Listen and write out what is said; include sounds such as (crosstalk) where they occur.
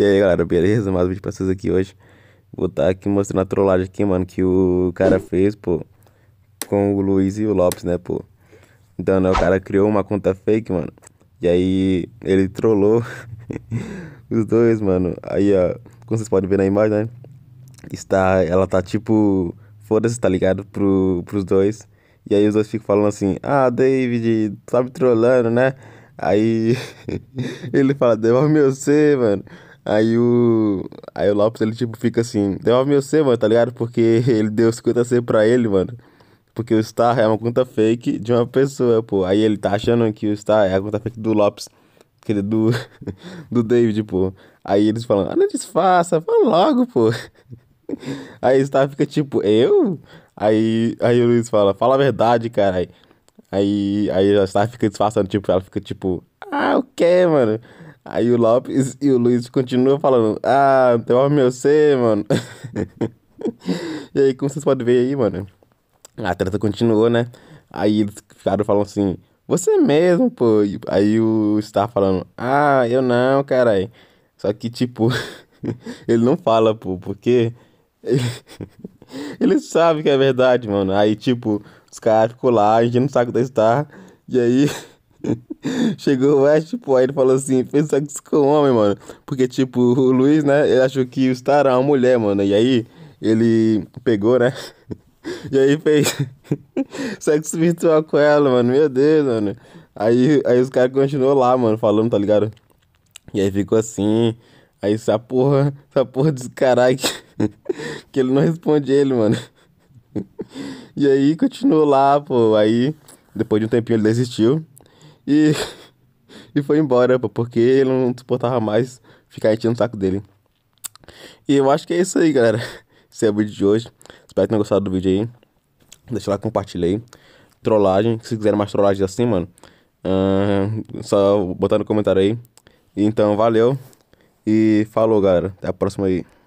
E aí galera, beleza? Mais um vídeo pra vocês aqui hoje. Vou estar tá aqui mostrando a trollagem aqui, mano, que o cara hum. fez, pô, com o Luiz e o Lopes, né, pô. Então, né, o cara criou uma conta fake, mano. E aí ele trollou (laughs) os dois, mano. Aí, ó, como vocês podem ver na imagem, né? Está, ela tá tipo, foda-se, tá ligado? Pro, pros dois. E aí os dois ficam falando assim, ah, David, tá me trollando, né? Aí (laughs) ele fala, devolve meu C, mano. Aí o. Aí o Lopes, ele tipo fica assim, devolve meu C, mano, tá ligado? Porque (laughs) ele deu 50 C pra ele, mano. Porque o Star é uma conta fake de uma pessoa, pô. Aí ele tá achando que o Star é a conta fake do Lopes. Aquele é do. (laughs) do David, pô. Aí eles falam, ah, não disfarça, fala logo, pô. (laughs) Aí o Star fica tipo, eu? Aí, aí o Luiz fala, fala a verdade, cara Aí, aí a Star fica disfarçando, tipo, ela fica tipo, ah, o okay, que, mano? Aí o Lopes e o Luiz continuam falando, ah, devolve meu C, mano. (laughs) e aí, como vocês podem ver aí, mano, a treta continuou, né? Aí eles ficaram falando assim, você mesmo, pô. Aí o Star falando, ah, eu não, caralho. Só que, tipo, (laughs) ele não fala, pô, porque ele, (laughs) ele sabe que é verdade, mano. Aí, tipo, os caras ficam lá, enchendo o saco da Star. E aí (laughs) Chegou o West, tipo, aí ele falou assim, fez sexo com homem, mano. Porque, tipo, o Luiz, né, ele achou que o Star era uma mulher, mano. E aí, ele pegou, né? (laughs) E aí fez (laughs) sexo virtual com ela, mano. Meu Deus, mano. Aí, aí os caras continuou lá, mano, falando, tá ligado? E aí ficou assim. Aí essa porra, essa porra desse caralho que, que ele não responde ele, mano. E aí continuou lá, pô. Aí, depois de um tempinho, ele desistiu. E, (laughs) e foi embora, porque ele não suportava mais ficar enchendo o saco dele. E eu acho que é isso aí, galera. (laughs) Esse é o vídeo de hoje. Espero que tenham gostado do vídeo aí. Deixa lá, compartilhei. Trollagem. Se quiser mais trollagens assim, mano, uh, só botar no comentário aí. Então, valeu. E falou, galera. Até a próxima aí.